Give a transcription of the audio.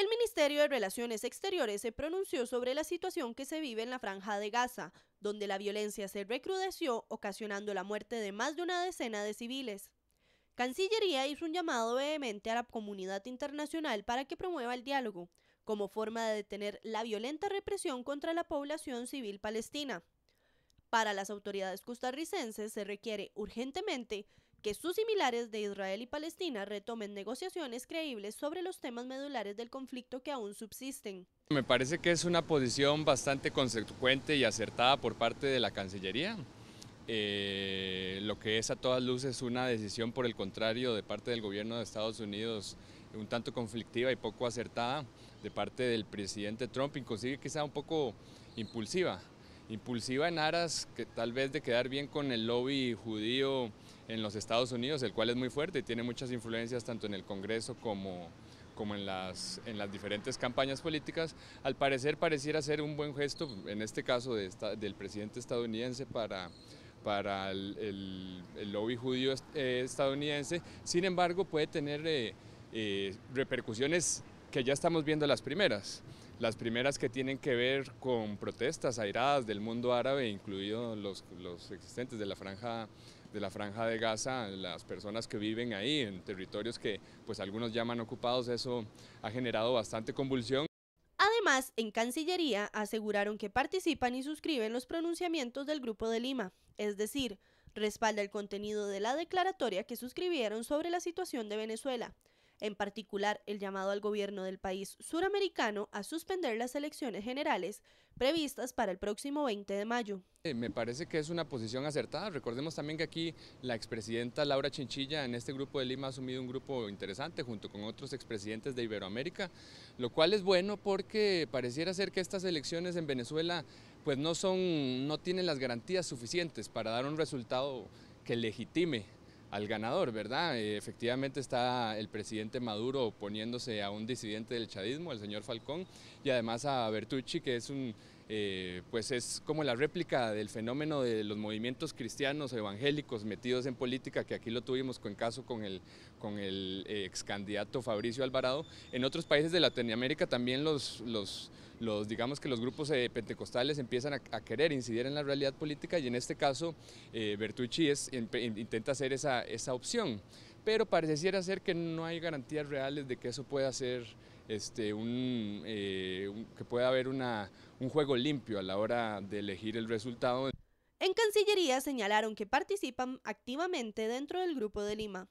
El Ministerio de Relaciones Exteriores se pronunció sobre la situación que se vive en la Franja de Gaza, donde la violencia se recrudeció, ocasionando la muerte de más de una decena de civiles. Cancillería hizo un llamado vehemente a la comunidad internacional para que promueva el diálogo, como forma de detener la violenta represión contra la población civil palestina. Para las autoridades costarricenses se requiere urgentemente que sus similares de Israel y Palestina retomen negociaciones creíbles sobre los temas medulares del conflicto que aún subsisten. Me parece que es una posición bastante consecuente y acertada por parte de la Cancillería. Eh, lo que es a todas luces una decisión por el contrario de parte del gobierno de Estados Unidos un tanto conflictiva y poco acertada de parte del presidente Trump, inclusive quizá un poco impulsiva impulsiva en aras que tal vez de quedar bien con el lobby judío en los Estados Unidos, el cual es muy fuerte y tiene muchas influencias tanto en el Congreso como, como en, las, en las diferentes campañas políticas, al parecer pareciera ser un buen gesto, en este caso del presidente estadounidense para, el, lobby judío eh, estadounidense, sin embargo puede tener eh, eh, repercusiones que ya estamos viendo las primeras. Las primeras que tienen que ver con protestas airadas del mundo árabe, incluidos los, los existentes de la franja de la franja de Gaza, las personas que viven ahí en territorios que pues algunos llaman ocupados, eso ha generado bastante convulsión. Además, en Cancillería aseguraron que participan y suscriben los pronunciamientos del Grupo de Lima, es decir, respalda el contenido de la declaratoria que suscribieron sobre la situación de Venezuela, en particular el llamado al gobierno del país suramericano a suspender las elecciones generales previstas para el próximo 20 de mayo. Eh, me parece que es una posición acertada. Recordemos también que aquí la expresidenta Laura Chinchilla en este grupo de Lima ha asumido un grupo interesante junto con otros expresidentes de Iberoamérica, lo cual es bueno porque pareciera ser que estas elecciones en Venezuela pues no, son, no tienen las garantías suficientes para dar un resultado que legitime al ganador, ¿verdad? Eh, efectivamente está el presidente Maduro oponiéndose a un disidente del chadismo, el señor Falcón, y además a Bertucci, que es un eh, pues es como la réplica del fenómeno de los movimientos cristianos evangélicos metidos en política, que aquí lo tuvimos con caso con el, con eh, ex candidato Fabricio Alvarado. En otros países de Latinoamérica también los, digamos que los grupos eh, pentecostales empiezan a, querer incidir en la realidad política y en este caso Bertucci intenta hacer esa, esa opción pero pareciera ser que no hay garantías reales de que eso pueda ser este, eh, un, que pueda haber un juego limpio a la hora de elegir el resultado. En Cancillería señalaron que participan activamente dentro del Grupo de Lima.